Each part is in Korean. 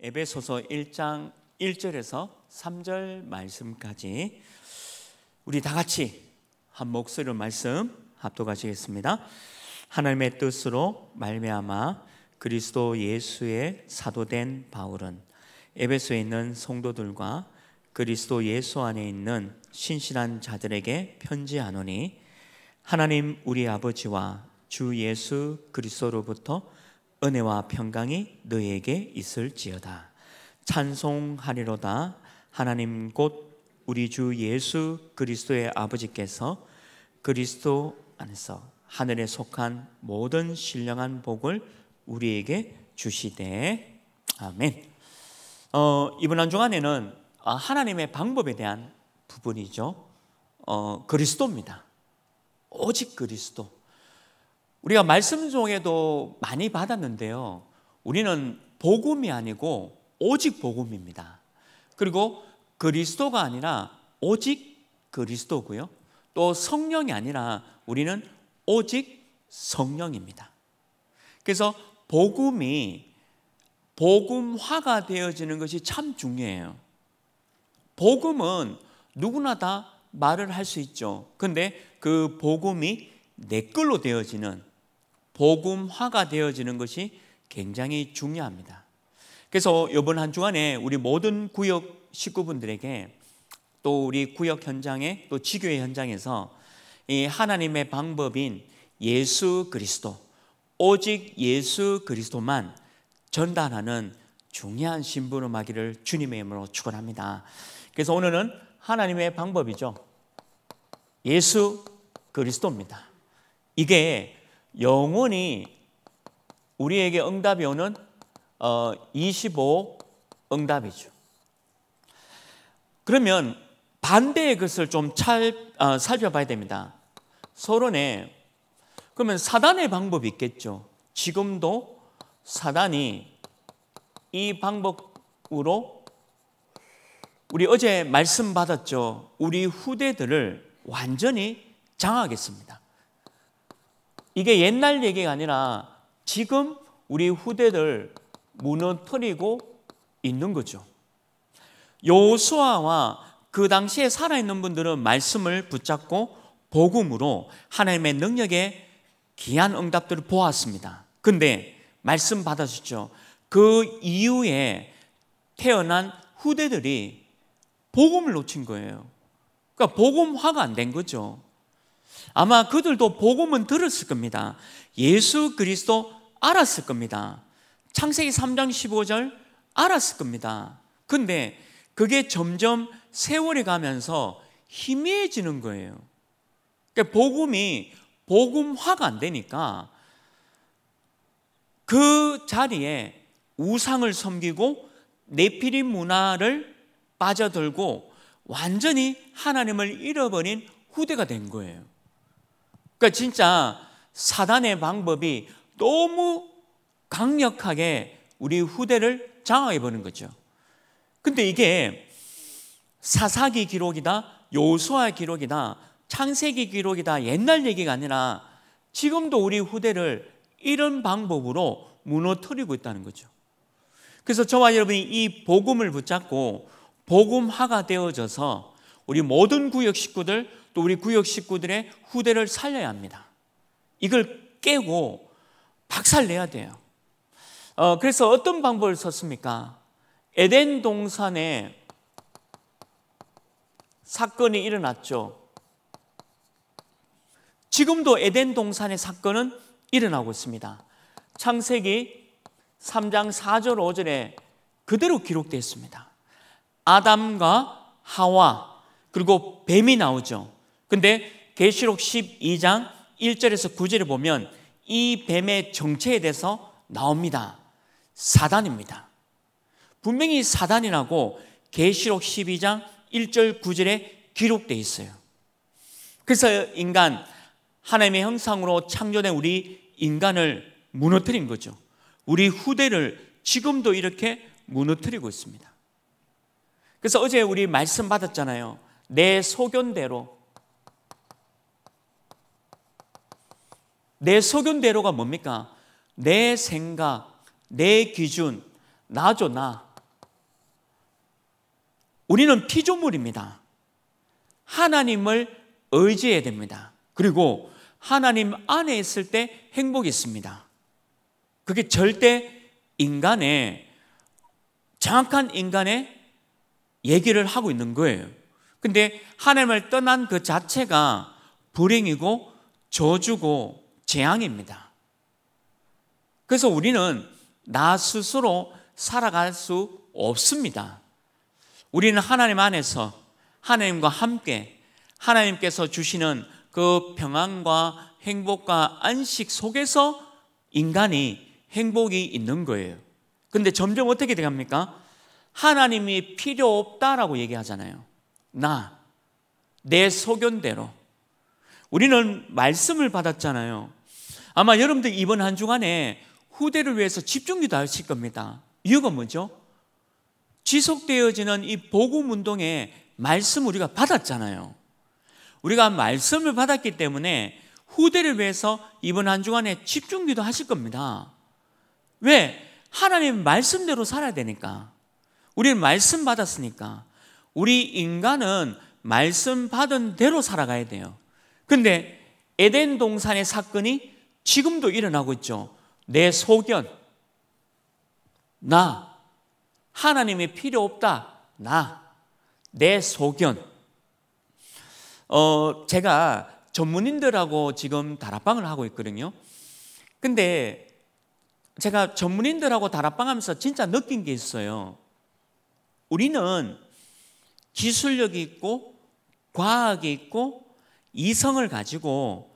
에베소서 1장 1절에서 3절 말씀까지 우리 다 같이 한 목소리로 말씀 합독하시겠습니다. 하나님의 뜻으로 말미암아 그리스도 예수의 사도된 바울은 에베소에 있는 성도들과 그리스도 예수 안에 있는 신실한 자들에게 편지하노니 하나님 우리 아버지와 주 예수 그리스도로부터 은혜와 평강이 너에게 희 있을지어다. 찬송하리로다. 하나님 곧 우리 주 예수 그리스도의 아버지께서 그리스도 안에서 하늘에 속한 모든 신령한 복을 우리에게 주시되 아멘. 어, 이번 한 주간에는 아, 하나님의 방법에 대한 부분이죠. 어, 그리스도입니다. 오직 그리스도. 우리가 말씀 중에도 많이 받았는데요. 우리는 복음이 아니고 오직 복음입니다. 그리고 그리스도가 아니라 오직 그리스도고요. 또 성령이 아니라 우리는 오직 성령입니다. 그래서 복음이 복음화가 되어지는 것이 참 중요해요. 복음은 누구나 다 말을 할 수 있죠. 근데 그 복음이 내걸로 되어지는 복음화가 되어지는 것이 굉장히 중요합니다. 그래서 이번 한 주간에 우리 모든 구역 식구분들에게 또 우리 구역 현장에 또 지교회 현장에서 이 하나님의 방법인 예수 그리스도 오직 예수 그리스도만 전달하는 중요한 신부름하기를 주님의 이름으로 축원합니다. 그래서 오늘은 하나님의 방법이죠. 예수 그리스도입니다. 이게 영원히 우리에게 응답이 오는 어, 25 응답이죠. 그러면 반대의 것을 좀 찰, 어, 살펴봐야 됩니다. 서론에 그러면 사단의 방법이 있겠죠. 지금도 사단이 이 방법으로 우리 어제 말씀 받았죠. 우리 후대들을 완전히 장악했습니다. 이게 옛날 얘기가 아니라 지금 우리 후대를 무너뜨리고 있는 거죠. 요수아와 그 당시에 살아있는 분들은 말씀을 붙잡고 복음으로 하나님의 능력에 귀한 응답들을 보았습니다. 근데 말씀 받아주죠. 그 이후에 태어난 후대들이 복음을 놓친 거예요. 그러니까 복음화가 안 된 거죠. 아마 그들도 복음은 들었을 겁니다. 예수 그리스도 알았을 겁니다. 창세기 3장 15절 알았을 겁니다. 근데 그게 점점 세월이 가면서 희미해지는 거예요. 그러니까 복음이 복음화가 안 되니까 그 자리에 우상을 섬기고 네피림 문화를 빠져들고 완전히 하나님을 잃어버린 후대가 된 거예요. 그러니까 진짜 사단의 방법이 너무 강력하게 우리 후대를 장악해 보는 거죠. 근데 이게 사사기 기록이다, 요수아 기록이다, 창세기 기록이다 옛날 얘기가 아니라 지금도 우리 후대를 이런 방법으로 무너뜨리고 있다는 거죠. 그래서 저와 여러분이 이 복음을 붙잡고 복음화가 되어져서 우리 모든 구역 식구들 또 우리 구역 식구들의 후대를 살려야 합니다. 이걸 깨고 박살내야 돼요. 어, 그래서 어떤 방법을 썼습니까? 에덴 동산에 사건이 일어났죠. 지금도 에덴 동산의 사건은 일어나고 있습니다. 창세기 3장 4절 5절에 그대로 기록되어 있습니다. 아담과 하와 그리고 뱀이 나오죠. 근데 계시록 12장 1절에서 9절을 보면 이 뱀의 정체에 대해서 나옵니다. 사단입니다. 분명히 사단이라고 계시록 12장 1절 9절에 기록되어 있어요. 그래서 인간 하나님의 형상으로 창조된 우리 인간을 무너뜨린 거죠. 우리 후대를 지금도 이렇게 무너뜨리고 있습니다. 그래서 어제 우리 말씀 받았잖아요. 내 소견대로 내 소견대로가 뭡니까? 내 생각, 내 기준, 나죠, 나. 우리는 피조물입니다. 하나님을 의지해야 됩니다. 그리고 하나님 안에 있을 때 행복이 있습니다. 그게 절대 인간의, 정확한 인간의 얘기를 하고 있는 거예요. 근데 하나님을 떠난 그 자체가 불행이고 저주고 재앙입니다. 그래서 우리는 나 스스로 살아갈 수 없습니다. 우리는 하나님 안에서 하나님과 함께 하나님께서 주시는 그 평안과 행복과 안식 속에서 인간이 행복이 있는 거예요. 근데 점점 어떻게 돼갑니까? 하나님이 필요 없다라고 얘기하잖아요. 나, 내 소견대로. 우리는 말씀을 받았잖아요. 아마 여러분들 이번 한 주간에 후대를 위해서 집중기도 하실 겁니다. 이유가 뭐죠? 지속되어지는 이 복음 운동의 말씀 우리가 받았잖아요. 우리가 말씀을 받았기 때문에 후대를 위해서 이번 한 주간에 집중기도 하실 겁니다. 왜? 하나님 말씀대로 살아야 되니까. 우리는 말씀 받았으니까. 우리 인간은 말씀 받은 대로 살아가야 돼요. 근데 에덴 동산의 사건이 지금도 일어나고 있죠. 내 소견. 나. 하나님이 필요 없다. 나. 내 소견. 어, 제가 전문인들하고 지금 다락방을 하고 있거든요. 근데 제가 전문인들하고 다락방 하면서 진짜 느낀 게 있어요. 우리는 기술력이 있고 과학이 있고 이성을 가지고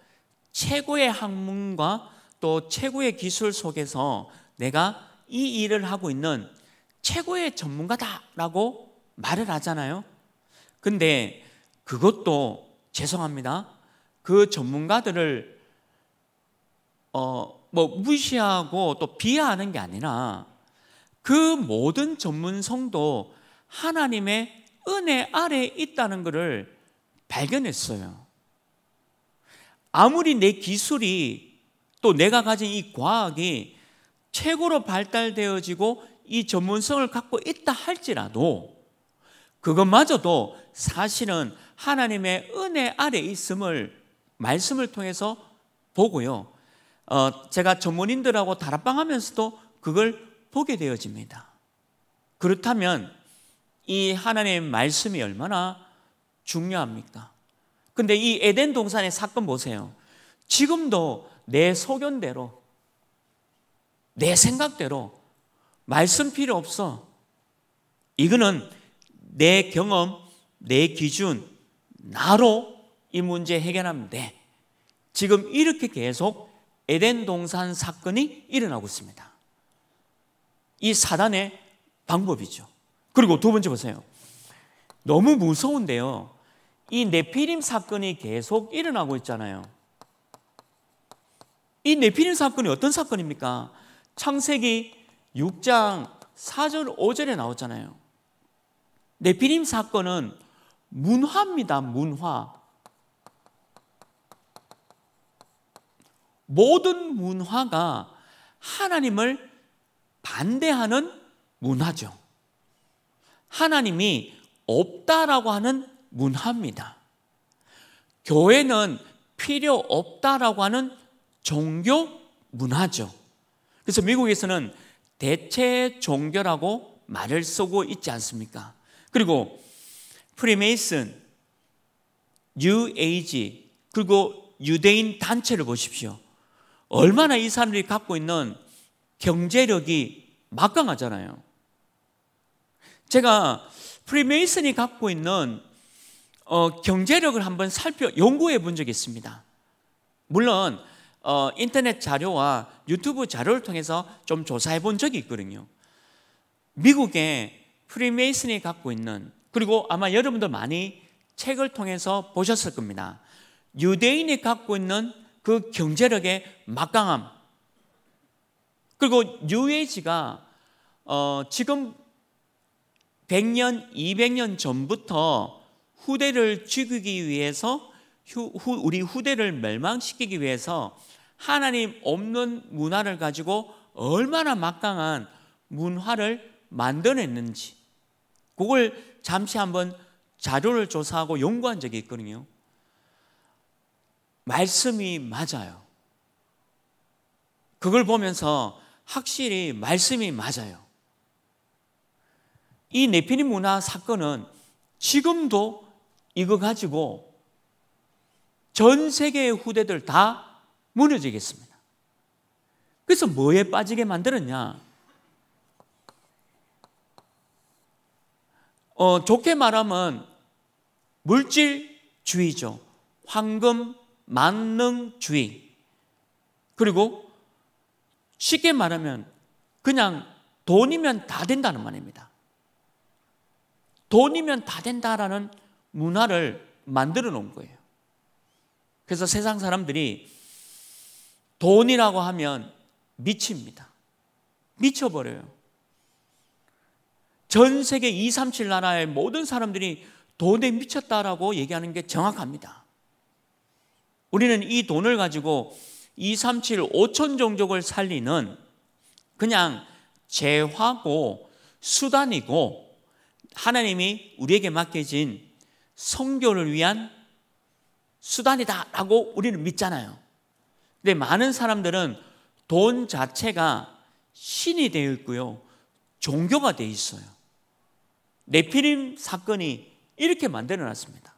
최고의 학문과 또 최고의 기술 속에서 내가 이 일을 하고 있는 최고의 전문가다라고 말을 하잖아요. 근데 그것도 죄송합니다. 그 전문가들을 어, 뭐 무시하고 또 비하하는 게 아니라 그 모든 전문성도 하나님의 은혜 아래에 있다는 것을 발견했어요. 아무리 내 기술이 또 내가 가진 이 과학이 최고로 발달되어지고 이 전문성을 갖고 있다 할지라도 그것마저도 사실은 하나님의 은혜 아래 있음을 말씀을 통해서 보고요. 어, 제가 전문인들하고 다락방 하면서도 그걸 보게 되어집니다. 그렇다면 이 하나님의 말씀이 얼마나 중요합니까? 근데 이 에덴 동산의 사건 보세요. 지금도 내 소견대로, 내 생각대로, 말씀 필요 없어. 이거는 내 경험, 내 기준, 나로 이 문제 해결하면 돼. 지금 이렇게 계속 에덴 동산 사건이 일어나고 있습니다. 이 사단의 방법이죠. 그리고 두 번째 보세요. 너무 무서운데요. 이 네피림 사건이 계속 일어나고 있잖아요. 이 네피림 사건이 어떤 사건입니까? 창세기 6장 4절 5절에 나왔잖아요. 네피림 사건은 문화입니다. 문화. 모든 문화가 하나님을 반대하는 문화죠. 하나님이 없다라고 하는 문화입니다. 교회는 필요 없다라고 하는 종교 문화죠. 그래서 미국에서는 대체 종교라고 말을 쓰고 있지 않습니까? 그리고 프리메이슨, 뉴에이지, 그리고 유대인 단체를 보십시오. 얼마나 이 사람들이 갖고 있는 경제력이 막강하잖아요. 제가 프리메이슨이 갖고 있는 어, 경제력을 한번 살펴 연구해 본 적이 있습니다. 물론 어, 인터넷 자료와 유튜브 자료를 통해서 좀 조사해 본 적이 있거든요. 미국의 프리메이슨이 갖고 있는 그리고 아마 여러분들 많이 책을 통해서 보셨을 겁니다. 유대인이 갖고 있는 그 경제력의 막강함 그리고 뉴에이지가 어, 지금 100년, 200년 전부터 후대를 죽이기 위해서 우리 후대를 멸망시키기 위해서 하나님 없는 문화를 가지고 얼마나 막강한 문화를 만들어냈는지 그걸 잠시 한번 자료를 조사하고 연구한 적이 있거든요. 말씀이 맞아요. 그걸 보면서 확실히 말씀이 맞아요. 이 네피림 문화 사건은 지금도 이거 가지고 전 세계의 후대들 다 무너지겠습니다. 그래서 뭐에 빠지게 만들었냐? 어, 좋게 말하면 물질주의죠. 황금 만능주의. 그리고 쉽게 말하면 그냥 돈이면 다 된다는 말입니다. 돈이면 다 된다라는 문화를 만들어 놓은 거예요. 그래서 세상 사람들이 돈이라고 하면 미칩니다. 미쳐버려요. 전 세계 2, 3, 7 나라의 모든 사람들이 돈에 미쳤다라고 얘기하는 게 정확합니다. 우리는 이 돈을 가지고 2, 3, 7, 5천 종족을 살리는 그냥 재화고 수단이고 하나님이 우리에게 맡겨진 성교를 위한 수단이다라고 우리는 믿잖아요. 근데 많은 사람들은 돈 자체가 신이 되어 있고요. 종교가 되어 있어요. 네피림 사건이 이렇게 만들어 놨습니다.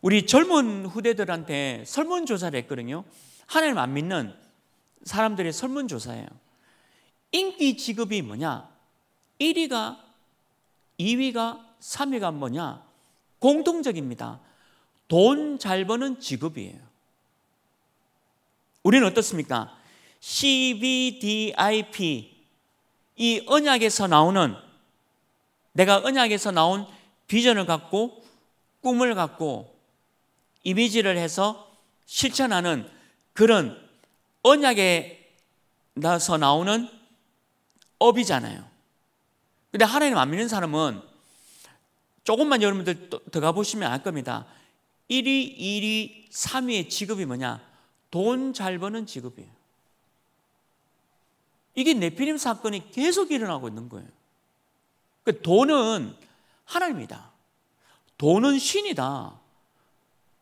우리 젊은 후대들한테 설문조사를 했거든요. 하나님 안 믿는 사람들의 설문조사예요. 인기 직업이 뭐냐? 1위가, 2위가, 3위가 뭐냐? 공통적입니다. 돈 잘 버는 직업이에요. 우리는 어떻습니까? CBDIP 이 언약에서 나오는 내가 언약에서 나온 비전을 갖고 꿈을 갖고 이미지를 해서 실천하는 그런 언약에 나서 나오는 업이잖아요. 근데 하나님 안 믿는 사람은 조금만 여러분들 더 가보시면 알 겁니다. 1위, 2위, 3위의 직업이 뭐냐? 돈 잘 버는 직업이에요. 이게 네피림 사건이 계속 일어나고 있는 거예요. 그 돈은 하나입니다. 돈은 신이다.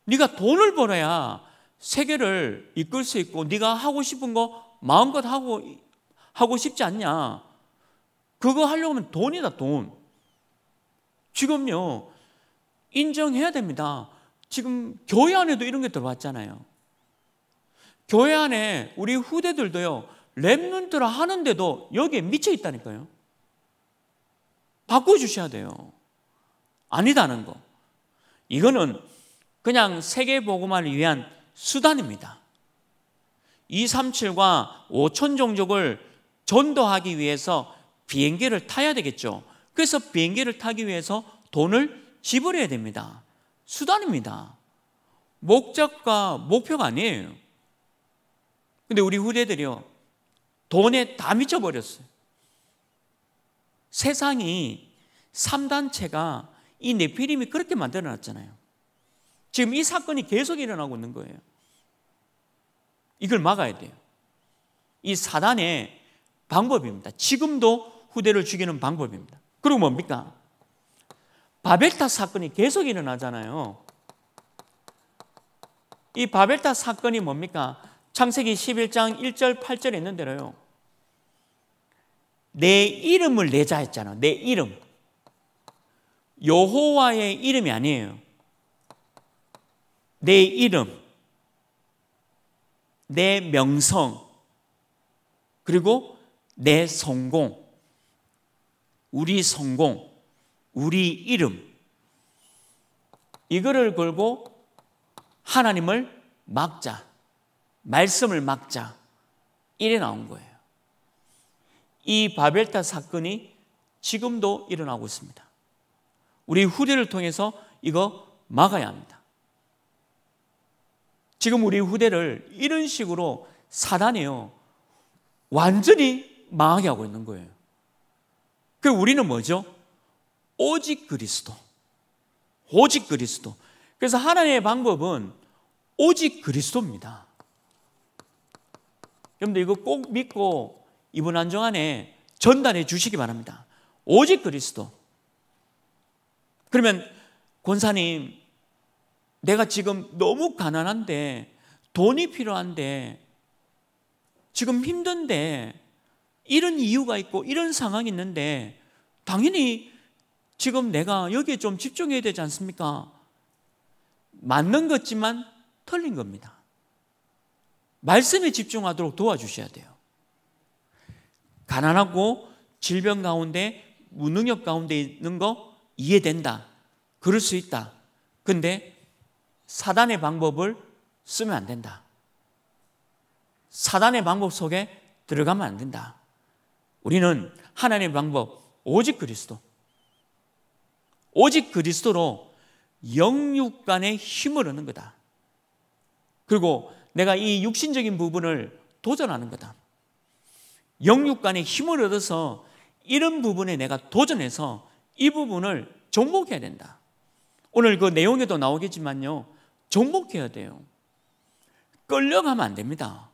네가 돈을 벌어야 세계를 이끌 수 있고 네가 하고 싶은 거 마음껏 하고 하고 싶지 않냐? 그거 하려면 돈이다, 돈. 지금요, 인정해야 됩니다. 지금 교회 안에도 이런 게 들어왔잖아요. 교회 안에 우리 후대들도요, 랩눈트라 하는데도 여기에 미쳐 있다니까요. 바꿔주셔야 돼요. 아니다는 거. 이거는 그냥 세계보고만 위한 수단입니다. 237과 5천 종족을 전도하기 위해서 비행기를 타야 되겠죠. 그래서 비행기를 타기 위해서 돈을 지불해야 됩니다. 수단입니다. 목적과 목표가 아니에요. 근데 우리 후대들이요. 돈에 다 미쳐버렸어요. 세상이 3단체가 이 네피림이 그렇게 만들어 놨잖아요. 지금 이 사건이 계속 일어나고 있는 거예요. 이걸 막아야 돼요. 이 사단의 방법입니다. 지금도 후대를 죽이는 방법입니다. 그리고 뭡니까? 바벨탑 사건이 계속 일어나잖아요. 이 바벨탑 사건이 뭡니까? 창세기 11장 1절 8절에 있는 대로요. 내 이름을 내자 했잖아. 내 이름. 여호와의 이름이 아니에요. 내 이름. 내 명성. 그리고 내 성공. 우리 성공, 우리 이름, 이거를 걸고 하나님을 막자. 말씀을 막자. 이래 나온 거예요. 이 바벨타 사건이 지금도 일어나고 있습니다. 우리 후대를 통해서 이거 막아야 합니다. 지금 우리 후대를 이런 식으로 사단이요. 완전히 망하게 하고 있는 거예요. 그 우리는 뭐죠? 오직 그리스도. 오직 그리스도. 그래서 하나님의 방법은 오직 그리스도입니다. 여러분들 이거 꼭 믿고 이번 안정안에 전달해 주시기 바랍니다. 오직 그리스도. 그러면 권사님, 내가 지금 너무 가난한데 돈이 필요한데 지금 힘든데 이런 이유가 있고 이런 상황이 있는데 당연히 지금 내가 여기에 좀 집중해야 되지 않습니까? 맞는 것지만 틀린 겁니다. 말씀에 집중하도록 도와주셔야 돼요. 가난하고 질병 가운데 무능력 가운데 있는 거 이해된다. 그럴 수 있다. 근데 사단의 방법을 쓰면 안 된다. 사단의 방법 속에 들어가면 안 된다. 우리는 하나님의 방법 오직 그리스도 오직 그리스도로 영육간의 힘을 얻는 거다. 그리고 내가 이 육신적인 부분을 도전하는 거다. 영육간의 힘을 얻어서 이런 부분에 내가 도전해서 이 부분을 정복해야 된다. 오늘 그 내용에도 나오겠지만요. 정복해야 돼요. 끌려가면 안 됩니다.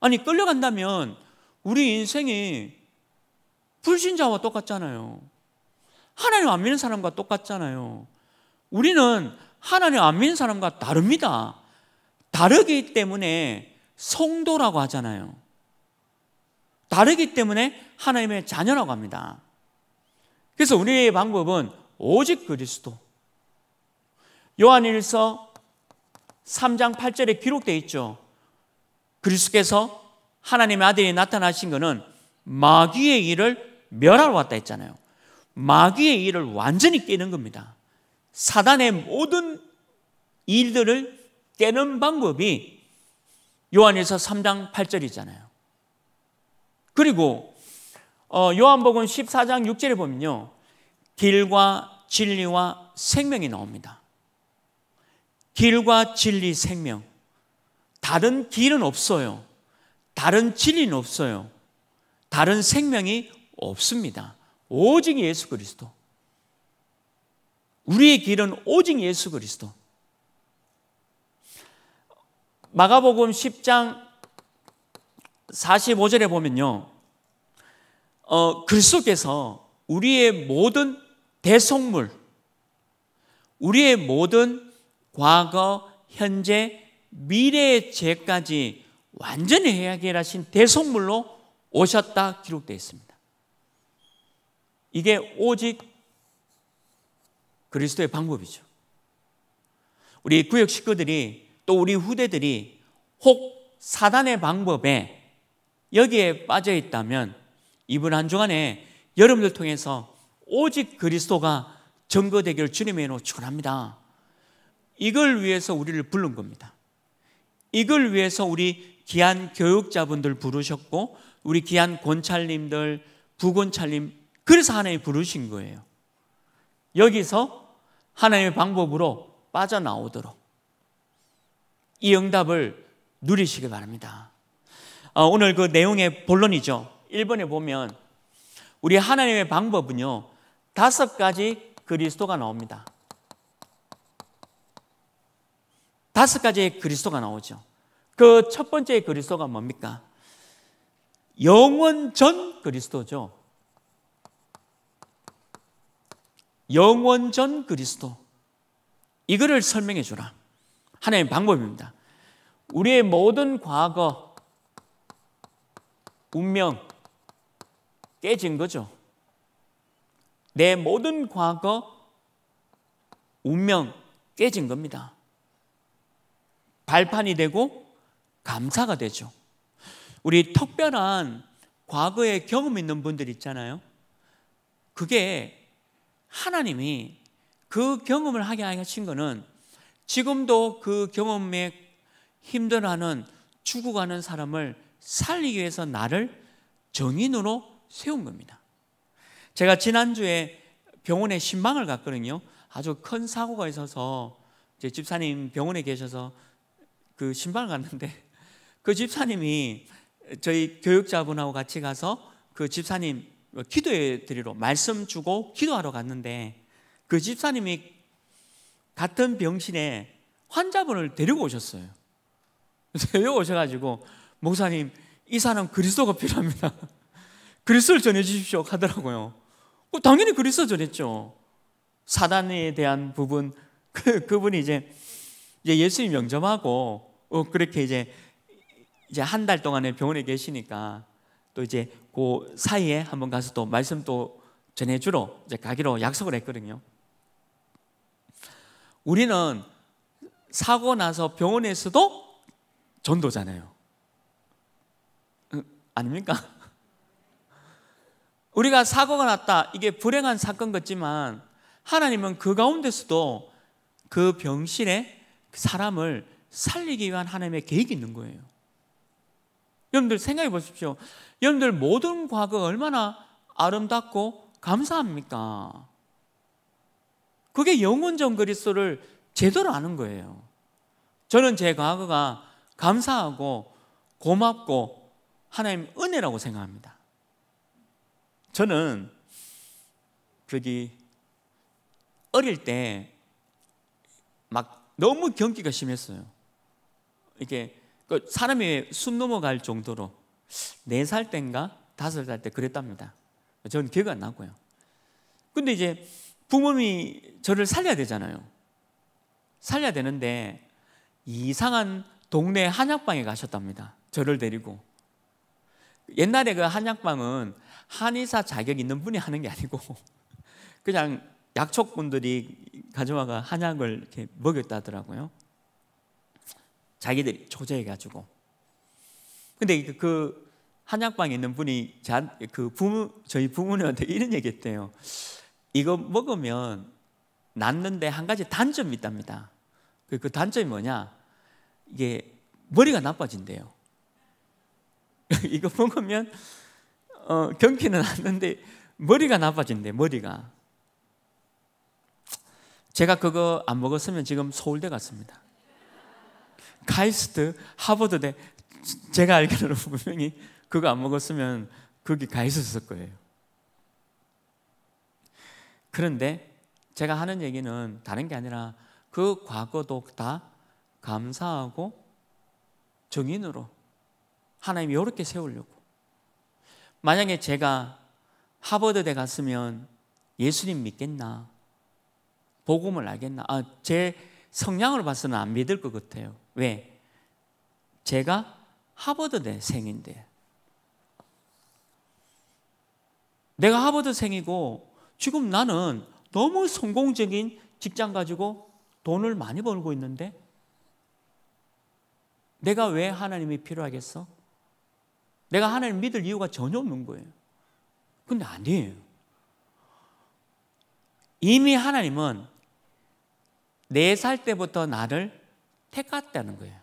아니, 끌려간다면 우리 인생이 불신자와 똑같잖아요. 하나님 안 믿는 사람과 똑같잖아요. 우리는 하나님 안 믿는 사람과 다릅니다. 다르기 때문에 성도라고 하잖아요. 다르기 때문에 하나님의 자녀라고 합니다. 그래서 우리의 방법은 오직 그리스도. 요한일서 3장 8절에 기록되어 있죠. 그리스께서 도 하나님의 아들이 나타나신 것은 마귀의 일을 멸하러 왔다 했잖아요. 마귀의 일을 완전히 깨는 겁니다. 사단의 모든 일들을 깨는 방법이 요한에서 3장 8절이잖아요. 그리고 어, 요한복음 14장 6절에 보면요. 길과 진리와 생명이 나옵니다. 길과 진리, 생명. 다른 길은 없어요. 다른 진리는 없어요. 다른 생명이 없습니다. 오직 예수 그리스도. 우리의 길은 오직 예수 그리스도. 마가복음 10장 45절에 보면요. 어, 글 속에서 우리의 모든 대속물, 우리의 모든 과거, 현재, 미래의 죄까지 완전히 해결하신 대속물로 오셨다 기록되어 있습니다. 이게 오직 그리스도의 방법이죠. 우리 구역 식구들이 또 우리 후대들이 혹 사단의 방법에 여기에 빠져 있다면 이번 한 주간에 여러분들 통해서 오직 그리스도가 증거되기를 주님의 이 축원합니다. 이걸 위해서 우리를 부른 겁니다. 이걸 위해서 우리 기한 교육자분들 부르셨고 우리 기한 권찰님들 부권찰님 그래서 하나님 부르신 거예요. 여기서 하나님의 방법으로 빠져나오도록 이 응답을 누리시길 바랍니다. 어, 오늘 그 내용의 본론이죠. 1번에 보면 우리 하나님의 방법은요. 다섯 가지 그리스도가 나옵니다. 다섯 가지의 그리스도가 나오죠. 그첫 번째 그리스도가 뭡니까? 영원 전 그리스도죠. 영원 전 그리스도. 이거를 설명해 주라. 하나님의 방법입니다. 우리의 모든 과거, 운명, 깨진 거죠. 내 모든 과거, 운명, 깨진 겁니다. 발판이 되고 감사가 되죠. 우리 특별한 과거의 경험 있는 분들 있잖아요. 그게 하나님이 그 경험을 하게 하신 거는 지금도 그 경험에 힘들어하는 죽어가는 사람을 살리기 위해서 나를 정인으로 세운 겁니다. 제가 지난주에 병원에 신방을 갔거든요. 아주 큰 사고가 있어서 제 집사님 병원에 계셔서 그 신방을 갔는데 그 집사님이 저희 교육자분하고 같이 가서 그 집사님 기도해 드리러 말씀 주고 기도하러 갔는데 그 집사님이 같은 병신에 환자분을 데리고 오셨어요. 데리고 오셔가지고 목사님 이 사람 그리스도가 필요합니다. 그리스도를 전해주십시오 하더라고요. 어, 당연히 그리스도 전했죠. 사단에 대한 부분 그, 그분이 이제 예수님 영접하고 어, 그렇게 이제 이제 한 달 동안에 병원에 계시니까 또 이제 그 사이에 한 번 가서 또 말씀 도 전해주러 이제 가기로 약속을 했거든요. 우리는 사고 나서 병원에서도 전도잖아요. 아닙니까? 우리가 사고가 났다. 이게 불행한 사건 같지만 하나님은 그 가운데서도 그 병실에 사람을 살리기 위한 하나님의 계획이 있는 거예요. 여러분들 생각해 보십시오. 여러분들 모든 과거 얼마나 아름답고 감사합니까? 그게 영원전 그리스도를 제대로 아는 거예요. 저는 제 과거가 감사하고 고맙고 하나님 은혜라고 생각합니다. 저는 저기 어릴 때 막 너무 경기가 심했어요. 이게 그 사람이 숨 넘어갈 정도로 네살 땐가 다섯 살 때 그랬답니다. 저는 기억 안 나고요. 근데 이제 부모님이 저를 살려야 되잖아요. 살려야 되는데 이상한 동네 한약방에 가셨답니다. 저를 데리고. 옛날에 그 한약방은 한의사 자격 있는 분이 하는 게 아니고 그냥 약촉분들이 가져와가 한약을 이렇게 먹였다더라고요. 자기들이 조제해가지고. 근데 그, 그 한약방에 있는 분이 그 부모, 저희 부모님한테 이런 얘기 했대요. 이거 먹으면 낫는데 한 가지 단점이 있답니다. 그, 그 단점이 뭐냐? 이게 머리가 나빠진대요. 이거 먹으면 어, 경기는 났는데 머리가 나빠진대, 머리가. 제가 그거 안 먹었으면 지금 서울대 갔습니다. 카이스트, 하버드대 제가 알기로는 분명히 그거 안 먹었으면 거기 가 있었을 거예요. 그런데 제가 하는 얘기는 다른 게 아니라 그 과거도 다 감사하고 정인으로 하나님이 이렇게 세우려고. 만약에 제가 하버드대 갔으면 예수님 믿겠나? 복음을 알겠나? 아, 제 성향을 봐서는 안 믿을 것 같아요. 왜? 제가 하버드대생인데 내가 하버드생이고 지금 나는 너무 성공적인 직장 가지고 돈을 많이 벌고 있는데 내가 왜 하나님이 필요하겠어? 내가 하나님 믿을 이유가 전혀 없는 거예요. 근데 아니에요. 이미 하나님은 4살 때부터 나를 택했다는 거예요.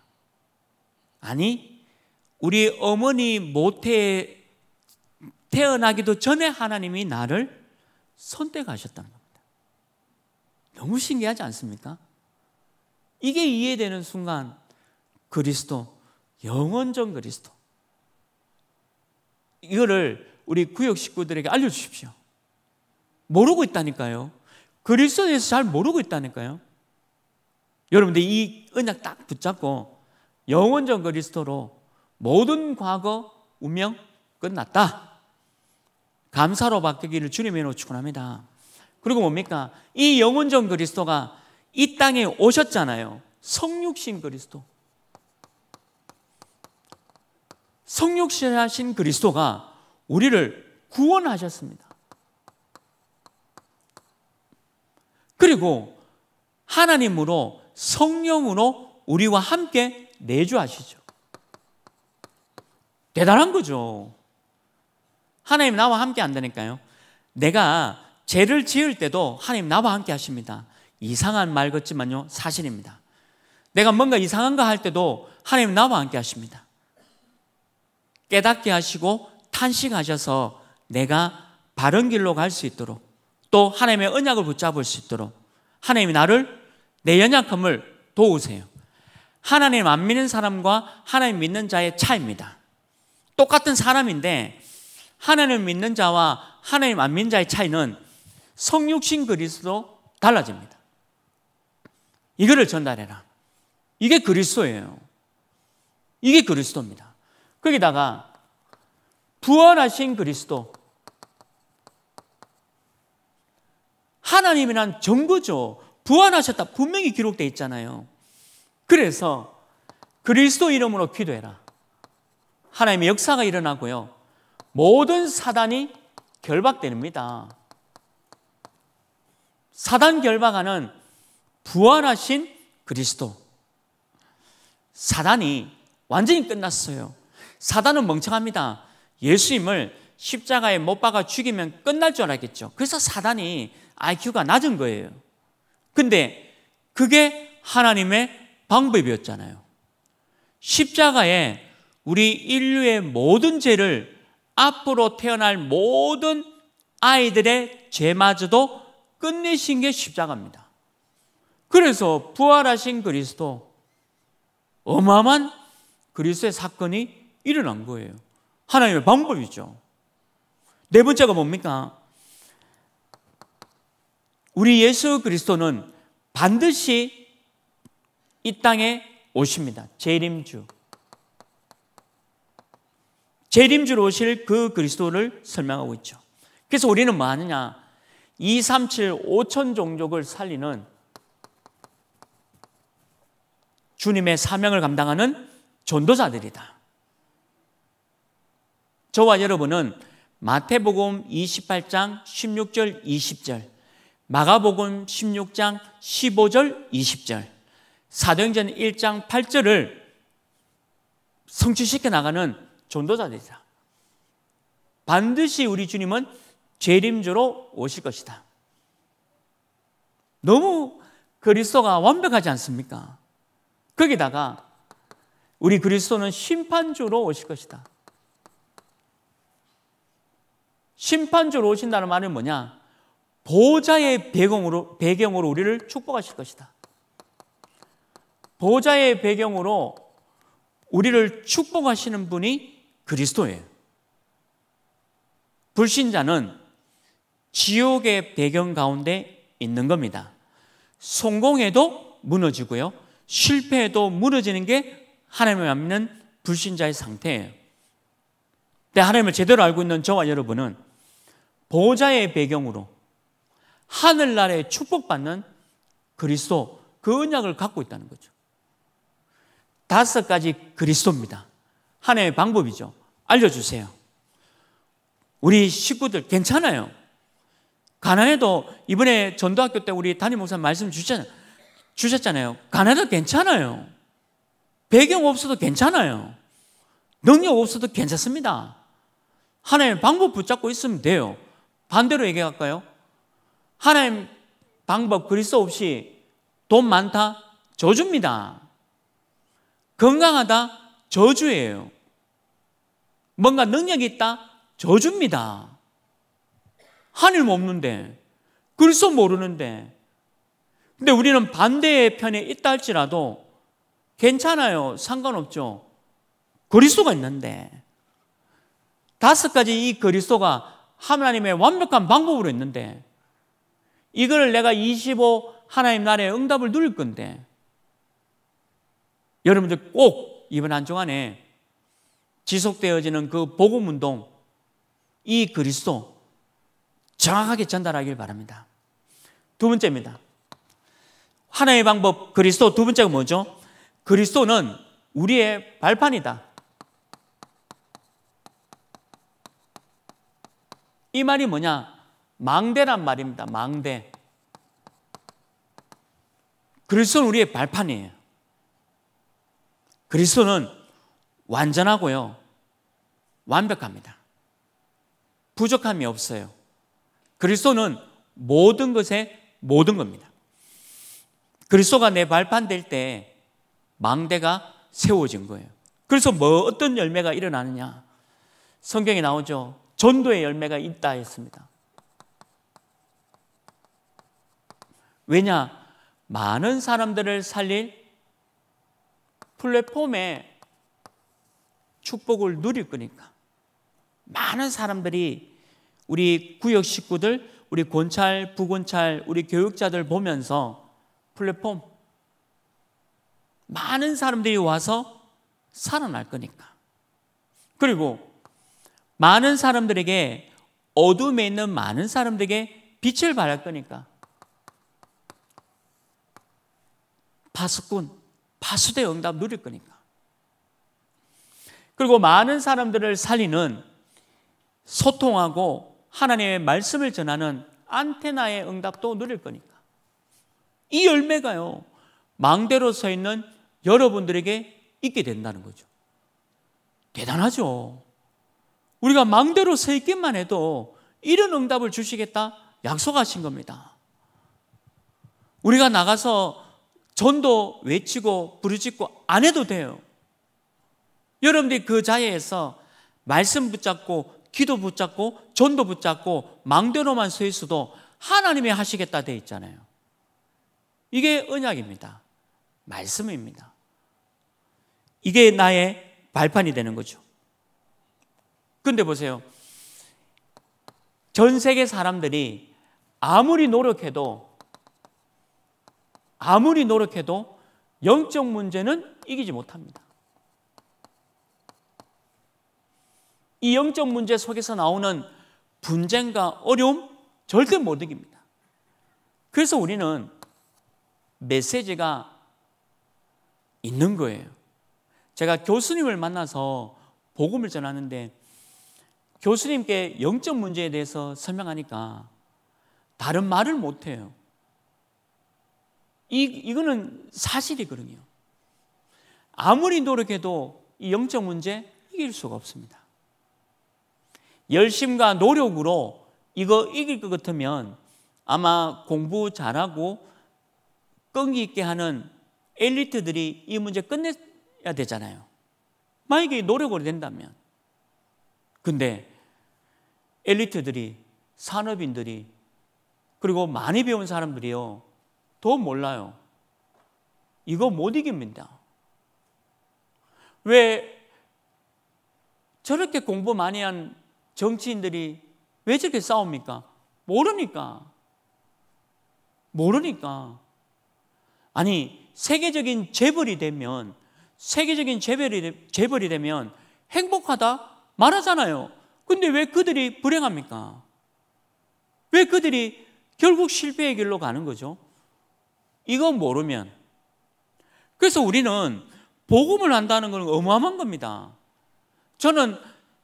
아니, 우리 어머니 모태 태어나기도 전에 하나님이 나를 선택하셨다는 겁니다. 너무 신기하지 않습니까? 이게 이해되는 순간 그리스도, 영원전 그리스도. 이거를 우리 구역 식구들에게 알려주십시오. 모르고 있다니까요. 그리스도에 서잘 모르고 있다니까요. 여러분들 이은약딱 붙잡고 영원전 그리스도로 모든 과거 운명 끝났다. 감사로 바뀌기를 주님으로 축원합니다. 그리고 뭡니까? 이 영원전 그리스도가 이 땅에 오셨잖아요. 성육신 그리스도. 성육신하신 그리스도가 우리를 구원하셨습니다. 그리고 하나님으로 성령으로 우리와 함께 내주하시죠. 대단한 거죠. 하나님 나와 함께 한다니까요. 내가 죄를 지을 때도 하나님 나와 함께 하십니다. 이상한 말 같지만요, 사실입니다. 내가 뭔가 이상한 거 할 때도 하나님 나와 함께 하십니다. 깨닫게 하시고 탄식하셔서 내가 바른 길로 갈 수 있도록 또 하나님의 언약을 붙잡을 수 있도록 하나님이 나를 내 연약함을 도우세요. 하나님 안 믿는 사람과 하나님 믿는 자의 차입니다. 똑같은 사람인데 하나님 믿는 자와 하나님 안 믿는 자의 차이는 성육신 그리스도 달라집니다. 이거를 전달해라. 이게 그리스도예요. 이게 그리스도입니다. 거기다가 부활하신 그리스도 하나님이란 전부죠. 부활하셨다. 분명히 기록되어 있잖아요. 그래서 그리스도 이름으로 기도해라. 하나님의 역사가 일어나고요. 모든 사단이 결박됩니다. 사단 결박하는 부활하신 그리스도. 사단이 완전히 끝났어요. 사단은 멍청합니다. 예수님을 십자가에 못 박아 죽이면 끝날 줄 알았겠죠. 그래서 사단이 IQ가 낮은 거예요. 근데 그게 하나님의 방법이었잖아요. 십자가에 우리 인류의 모든 죄를 앞으로 태어날 모든 아이들의 죄마저도 끝내신 게 십자가입니다. 그래서 부활하신 그리스도 어마어마한 그리스도의 사건이 일어난 거예요. 하나님의 방법이죠. 네 번째가 뭡니까? 우리 예수 그리스도는 반드시 이 땅에 오십니다. 재림주. 재림주로 오실 그 그리스도를 설명하고 있죠. 그래서 우리는 뭐 하느냐? 2, 3, 7, 5천 종족을 살리는 주님의 사명을 감당하는 전도자들이다. 저와 여러분은 마태복음 28장 16절 20절 마가복음 16장 15절 20절 사도행전 1장 8절을 성취시켜 나가는 전도자들이다. 반드시 우리 주님은 재림주로 오실 것이다. 너무 그리스도가 완벽하지 않습니까? 거기다가 우리 그리스도는 심판주로 오실 것이다. 심판주로 오신다는 말은 뭐냐? 보좌의 배경으로, 배경으로 우리를 축복하실 것이다. 보좌의 배경으로 우리를 축복하시는 분이 그리스도예요. 불신자는 지옥의 배경 가운데 있는 겁니다. 성공해도 무너지고요. 실패해도 무너지는 게 하나님을 믿는 불신자의 상태예요. 근데 하나님을 제대로 알고 있는 저와 여러분은 보좌의 배경으로 하늘나라에 축복받는 그리스도 그 언약을 갖고 있다는 거죠. 다섯 가지 그리스도입니다. 하나의 방법이죠. 알려주세요. 우리 식구들 괜찮아요. 가난해도 이번에 전도학교 때 우리 담임 목사 님 말씀 주셨잖아요. 주셨잖아요. 가난해도 괜찮아요. 배경 없어도 괜찮아요. 능력 없어도 괜찮습니다. 하나의 방법 붙잡고 있으면 돼요. 반대로 얘기할까요? 하나님 방법 그리스도 없이 돈 많다 저주입니다. 건강하다 저주예요. 뭔가 능력이 있다 저주입니다. 하늘 없는데 그리스도 모르는데 근데 우리는 반대의 편에 있다 할지라도 괜찮아요. 상관없죠. 그리스도가 있는데 다섯 가지 이 그리스도가 하나님의 완벽한 방법으로 있는데 이거를 내가 25 하나님 나라의 응답을 누릴 건데 여러분들 꼭 이번 한 주간에 지속되어지는 그 복음 운동 이 그리스도 정확하게 전달하길 바랍니다. 두 번째입니다. 하나의 방법 그리스도 두 번째가 뭐죠? 그리스도는 우리의 발판이다. 이 말이 뭐냐? 망대란 말입니다. 망대. 그리스도는 우리의 발판이에요. 그리스도는 완전하고요. 완벽합니다. 부족함이 없어요. 그리스도는 모든 것에 모든 겁니다. 그리스도가 내 발판 될 때 망대가 세워진 거예요. 그래서 뭐 어떤 열매가 일어나느냐? 성경에 나오죠. 전도의 열매가 있다 했습니다. 왜냐? 많은 사람들을 살릴 플랫폼에 축복을 누릴 거니까. 많은 사람들이 우리 구역 식구들, 우리 권찰, 부권찰, 우리 교육자들 보면서 플랫폼 많은 사람들이 와서 살아날 거니까. 그리고 많은 사람들에게 어둠에 있는 많은 사람들에게 빛을 발할 거니까. 파수꾼, 파수대 응답 누릴 거니까. 그리고 많은 사람들을 살리는 소통하고 하나님의 말씀을 전하는 안테나의 응답도 누릴 거니까. 이 열매가요, 망대로 서 있는 여러분들에게 있게 된다는 거죠. 대단하죠. 우리가 망대로 서 있기만 해도 이런 응답을 주시겠다 약속하신 겁니다. 우리가 나가서 전도 외치고 부르짖고 안 해도 돼요. 여러분들이 그 자리에서 말씀 붙잡고 기도 붙잡고 전도 붙잡고 망대로만 서 있어도 하나님이 하시겠다 돼 있잖아요. 이게 언약입니다. 말씀입니다. 이게 나의 발판이 되는 거죠. 근데 보세요. 전 세계 사람들이 아무리 노력해도 아무리 노력해도 영적 문제는 이기지 못합니다. 이 영적 문제 속에서 나오는 분쟁과 어려움 절대 못 이깁니다. 그래서 우리는 메시지가 있는 거예요. 제가 교수님을 만나서 복음을 전하는데 교수님께 영적 문제에 대해서 설명하니까 다른 말을 못해요. 이, 이거는 사실이거든요. 아무리 노력해도 이 영적 문제 이길 수가 없습니다. 열심과 노력으로 이거 이길 것 같으면 아마 공부 잘하고 끈기 있게 하는 엘리트들이 이 문제 끝내야 되잖아요. 만약에 노력으로 된다면. 근데 엘리트들이 산업인들이 그리고 많이 배운 사람들이요. 더 몰라요. 이거 못 이깁니다. 왜 저렇게 공부 많이 한 정치인들이 왜 저렇게 싸웁니까? 모르니까. 모르니까. 아니, 세계적인 재벌이 되면, 세계적인 재벌이, 재벌이 되면 행복하다? 말하잖아요. 근데 왜 그들이 불행합니까? 왜 그들이 결국 실패의 길로 가는 거죠? 이거 모르면 그래서 우리는 복음을 한다는 건 어마어마한 겁니다. 저는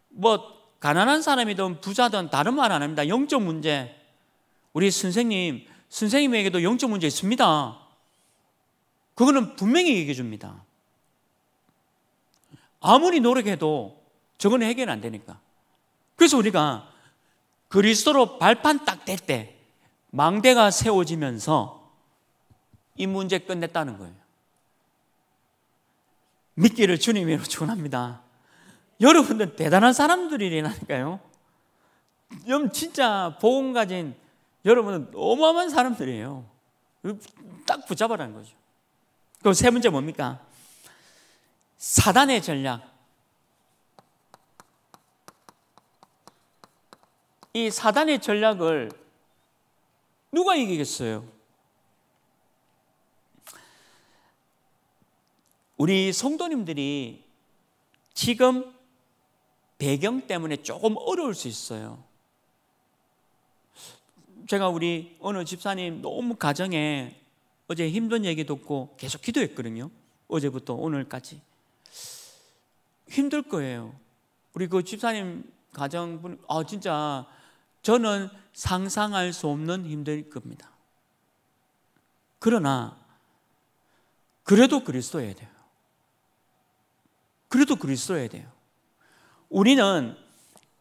뭐 가난한 사람이든 부자든 다른 말 안 합니다. 영적 문제 우리 선생님 선생님에게도 영적 문제 있습니다. 그거는 분명히 얘기해 줍니다. 아무리 노력해도 저건 해결 안 되니까. 그래서 우리가 그리스도로 발판 딱될때 망대가 세워지면서 이 문제 끝냈다는 거예요. 믿기를 주님으로 축원합니다. 여러분들 대단한 사람들이라니까요. 좀 진짜 복음 가진 여러분은 어마어마한 사람들이에요. 딱 붙잡아라는 거죠. 그럼 세 번째 뭡니까? 사단의 전략. 이 사단의 전략을 누가 이기겠어요? 우리 성도님들이 지금 배경 때문에 조금 어려울 수 있어요. 제가 우리 어느 집사님 너무 가정에 어제 힘든 얘기 듣고 계속 기도했거든요. 어제부터 오늘까지. 힘들 거예요. 우리 그 집사님 가정분, 아, 진짜 저는 상상할 수 없는 힘들 겁니다. 그러나, 그래도 그리스도여야 돼요. 그래도 그리스도여야 돼요. 우리는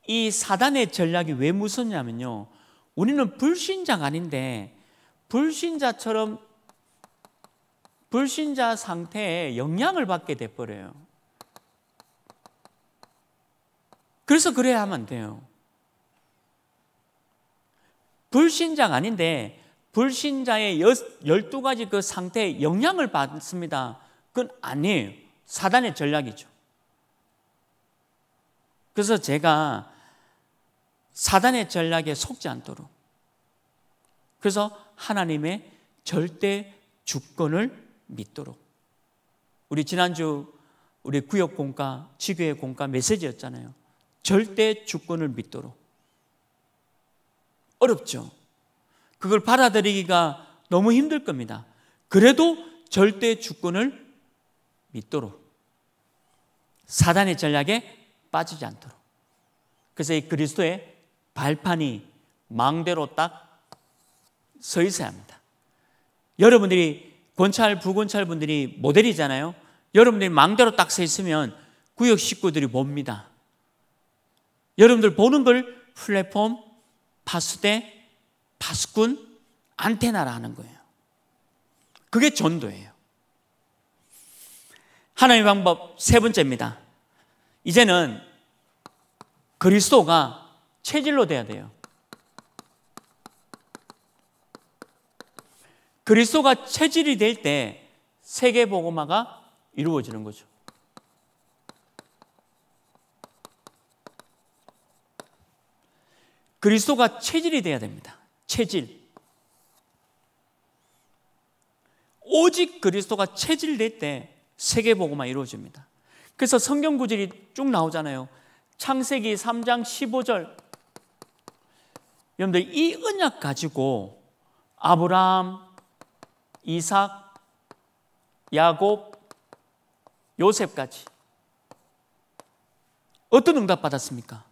이 사단의 전략이 왜 무섭냐면요. 우리는 불신자가 아닌데 불신자처럼 불신자 상태에 영향을 받게 돼 버려요. 그래서 그래야 하면 돼요. 불신자가 아닌데 불신자의 12가지 그 상태에 영향을 받습니다. 그건 아니에요. 사단의 전략이죠. 그래서 제가 사단의 전략에 속지 않도록 그래서 하나님의 절대 주권을 믿도록 우리 지난주 우리 구역 공과 지교의 공과 메시지였잖아요. 절대 주권을 믿도록 어렵죠. 그걸 받아들이기가 너무 힘들 겁니다. 그래도 절대 주권을 믿도록 사단의 전략에 빠지지 않도록. 그래서 이 그리스도의 발판이 망대로 딱 서 있어야 합니다. 여러분들이 권찰, 부권찰 분들이 모델이잖아요. 여러분들이 망대로 딱 서 있으면 구역 식구들이 봅니다. 여러분들 보는 걸 플랫폼, 파수대, 파수꾼, 안테나라 하는 거예요. 그게 전도예요. 하나님의 방법 세 번째입니다. 이제는 그리스도가 체질로 돼야 돼요. 그리스도가 체질이 될 때 세계 복음화가 이루어지는 거죠. 그리스도가 체질이 돼야 됩니다. 체질. 오직 그리스도가 체질될 때 세계 복음화 이루어집니다. 그래서 성경 구절이 쭉 나오잖아요. 창세기 3장 15절. 여러분들 이 언약 가지고 아브라함, 이삭, 야곱, 요셉까지 어떤 응답 받았습니까?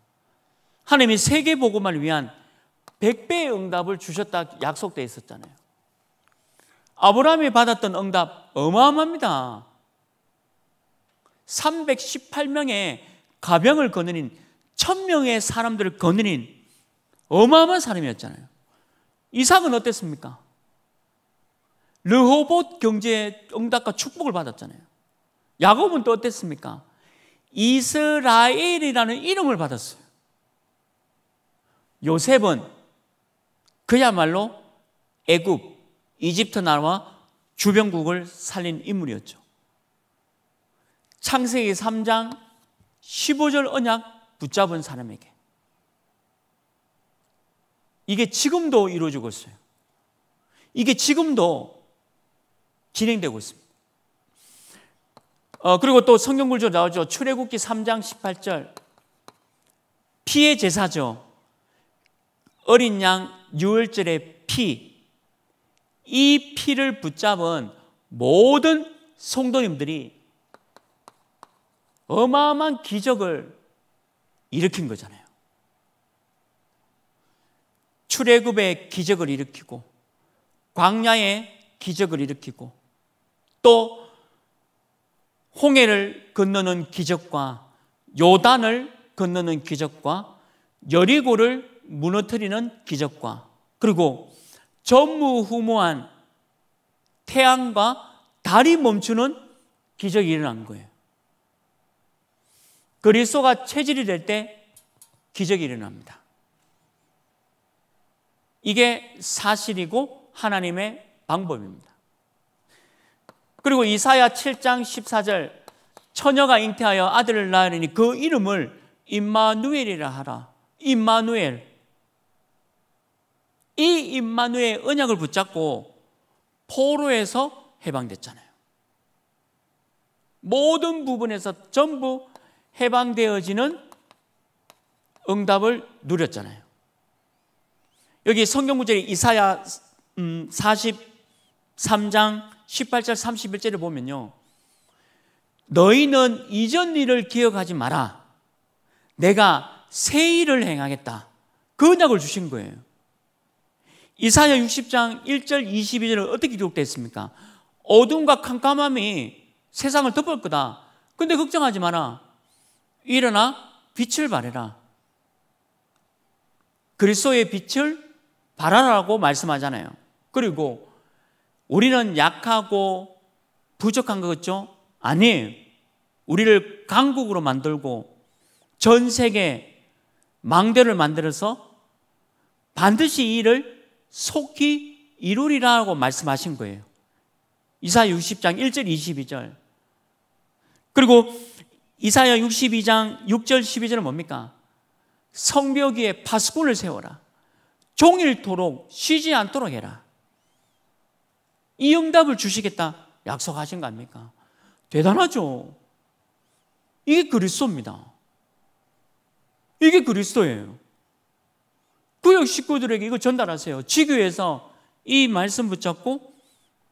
하나님이 세계 복음을 위한 100배의 응답을 주셨다 약속되 있었잖아요. 아브라함이 받았던 응답 어마어마합니다. 318명의 가병을 거느린 1000명의 사람들을 거느린 어마어마한 사람이었잖아요. 이삭은 어땠습니까? 르호봇 경제의 응답과 축복을 받았잖아요. 야곱은 또 어땠습니까? 이스라엘이라는 이름을 받았어요. 요셉은 그야말로 애굽, 이집트 나라와 주변국을 살린 인물이었죠. 창세기 3장 15절 언약 붙잡은 사람에게 이게 지금도 이루어지고 있어요. 이게 지금도 진행되고 있습니다. 어, 그리고 또 성경 구절 나오죠. 출애굽기 3장 18절. 피의 제사죠. 어린 양 유월절의 피. 이 피를 붙잡은 모든 성도님들이 어마어마한 기적을 일으킨 거잖아요. 출애굽의 기적을 일으키고 광야의 기적을 일으키고 또 홍해를 건너는 기적과 요단을 건너는 기적과 여리고를 무너뜨리는 기적과 그리고 전무후무한 태양과 달이 멈추는 기적이 일어난 거예요. 그리스도가 체질이 될 때 기적이 일어납니다. 이게 사실이고 하나님의 방법입니다. 그리고 이사야 7장 14절 처녀가 잉태하여 아들을 낳으리니 그 이름을 임마누엘이라 하라. 임마누엘. 이 임마누엘 언약을 붙잡고 포로에서 해방됐잖아요. 모든 부분에서 전부 해방되어지는 응답을 누렸잖아요. 여기 성경 구절이 사야 43장 18절 31절을 보면요. 너희는 이전 일을 기억하지 마라. 내가 새 일을 행하겠다. 그 언약을 주신 거예요. 이사야 60장 1절 22절은 어떻게 기록되어 있습니까? 어둠과 캄캄함이 세상을 덮을 거다. 근데 걱정하지 마라. 일어나 빛을 바해라 그리스도의 빛을 발하라고 말씀하잖아요. 그리고 우리는 약하고 부족한 거겠죠? 아니 우리를 강국으로 만들고 전 세계 망대를 만들어서 반드시 이 일을 속히 이루리라고 말씀하신 거예요. 이사 60장 1절 22절. 그리고 이사야 62장 6절 12절은 뭡니까? 성벽 위에 파수꾼을 세워라. 종일토록 쉬지 않도록 해라. 이 응답을 주시겠다 약속하신 거 아닙니까? 대단하죠. 이게 그리스도입니다. 이게 그리스도예요. 구역 식구들에게 이거 전달하세요. 지교에서 이 말씀 붙잡고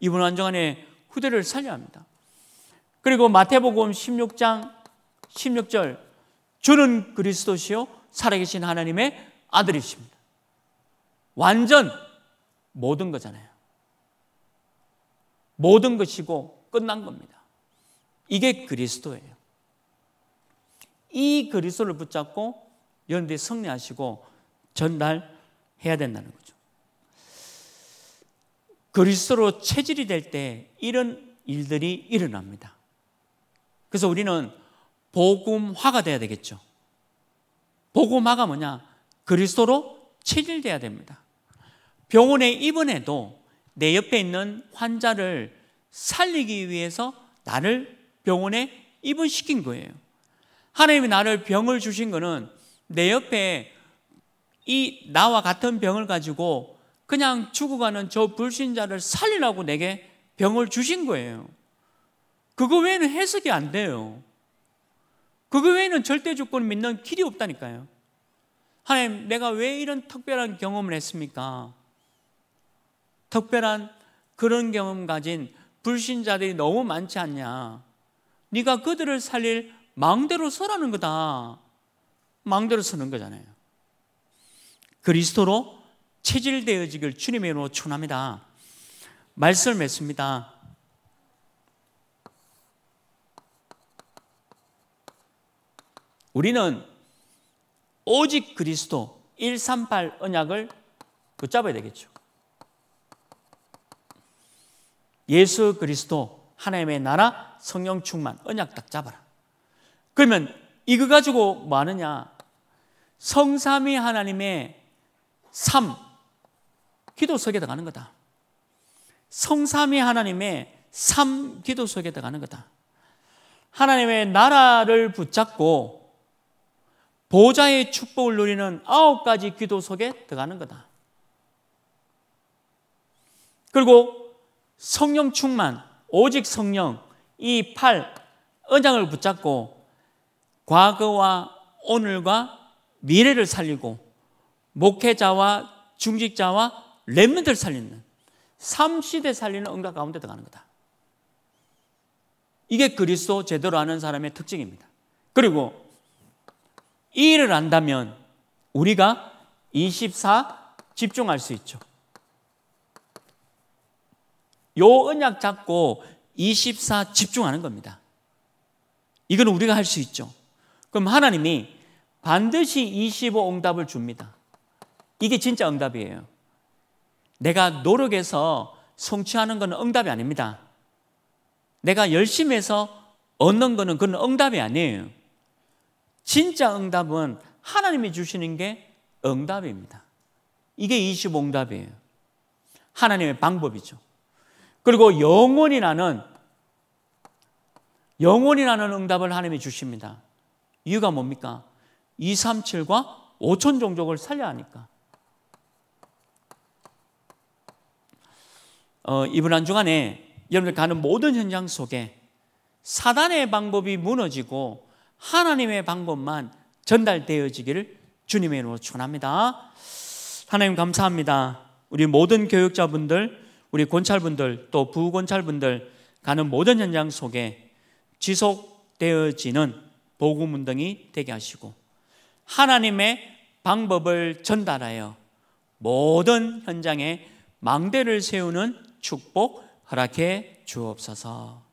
이번 안정안에 후대를 살려야 합니다. 그리고 마태복음 16장 16절 주는 그리스도시요 살아계신 하나님의 아들이십니다. 완전 모든 거잖아요. 모든 것이고 끝난 겁니다. 이게 그리스도예요. 이 그리스도를 붙잡고 연대 승리하시고 전달해야 된다는 거죠. 그리스도로 체질이 될 때 이런 일들이 일어납니다. 그래서 우리는 복음화가 돼야 되겠죠. 복음화가 뭐냐? 그리스도로 체질돼야 됩니다. 병원에 입원해도 내 옆에 있는 환자를 살리기 위해서 나를 병원에 입원시킨 거예요. 하나님이 나를 병을 주신 거는 내 옆에 이 나와 같은 병을 가지고 그냥 죽어가는 저 불신자를 살리라고 내게 병을 주신 거예요. 그거 외에는 해석이 안 돼요. 그 외에는 절대 조건을 믿는 길이 없다니까요. 하나님, 내가 왜 이런 특별한 경험을 했습니까? 특별한 그런 경험 가진 불신자들이 너무 많지 않냐? 네가 그들을 살릴 망대로 서라는 거다. 망대로 서는 거잖아요. 그리스도로 체질되어지길 주님의 이름으로 축원합니다. 말씀을 맺습니다. 우리는 오직 그리스도 138 언약을 붙잡아야 되겠죠. 예수 그리스도 하나님의 나라 성령 충만 언약 딱 잡아라. 그러면 이거 가지고 뭐 하느냐? 성삼위 하나님의 삼 기도 속에 들어가는 거다. 성삼위 하나님의 삼 기도 속에 들어가는 거다. 하나님의 나라를 붙잡고 보좌의 축복을 누리는 아홉 가지 기도 속에 들어가는 거다. 그리고 성령 충만, 오직 성령, 이 팔, 언장을 붙잡고 과거와 오늘과 미래를 살리고 목회자와 중직자와 렘멘트 살리는 삼시대 살리는 응가 가운데 들어가는 거다. 이게 그리스도 제대로 아는 사람의 특징입니다. 그리고 이 일을 안다면 우리가 24 집중할 수 있죠. 요 언약 잡고 24 집중하는 겁니다. 이건 우리가 할 수 있죠. 그럼 하나님이 반드시 25 응답을 줍니다. 이게 진짜 응답이에요. 내가 노력해서 성취하는 건 응답이 아닙니다. 내가 열심히 해서 얻는 거는 그건 응답이 아니에요. 진짜 응답은 하나님이 주시는 게 응답입니다. 이게 25응답이에요. 하나님의 방법이죠. 그리고 영원이라는 영원이라는 응답을 하나님이 주십니다. 이유가 뭡니까? 237과 5천 종족을 살려야 하니까. 어, 이번 한 주간에 여러분들 가는 모든 현장 속에 사단의 방법이 무너지고 하나님의 방법만 전달되어지기를 주님의 이름으로 축원합니다. 하나님 감사합니다. 우리 모든 교육자분들, 우리 권찰분들, 또 부권찰분들 가는 모든 현장 속에 지속되어지는 복음 운동이 되게 하시고 하나님의 방법을 전달하여 모든 현장에 망대를 세우는 축복 허락해 주옵소서.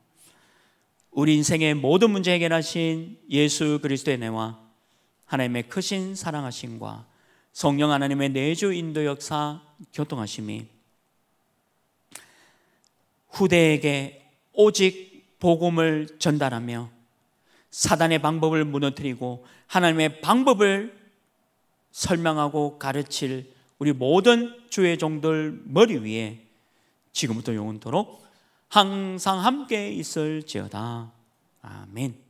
우리 인생의 모든 문제 해결하신 예수 그리스도의 내와 하나님의 크신 사랑하심과 성령 하나님의 내주 인도 역사 교통하심이 후대에게 오직 복음을 전달하며 사단의 방법을 무너뜨리고 하나님의 방법을 설명하고 가르칠 우리 모든 주의 종들 머리 위에 지금부터 영원토록 항상 함께 있을지어다. 아멘.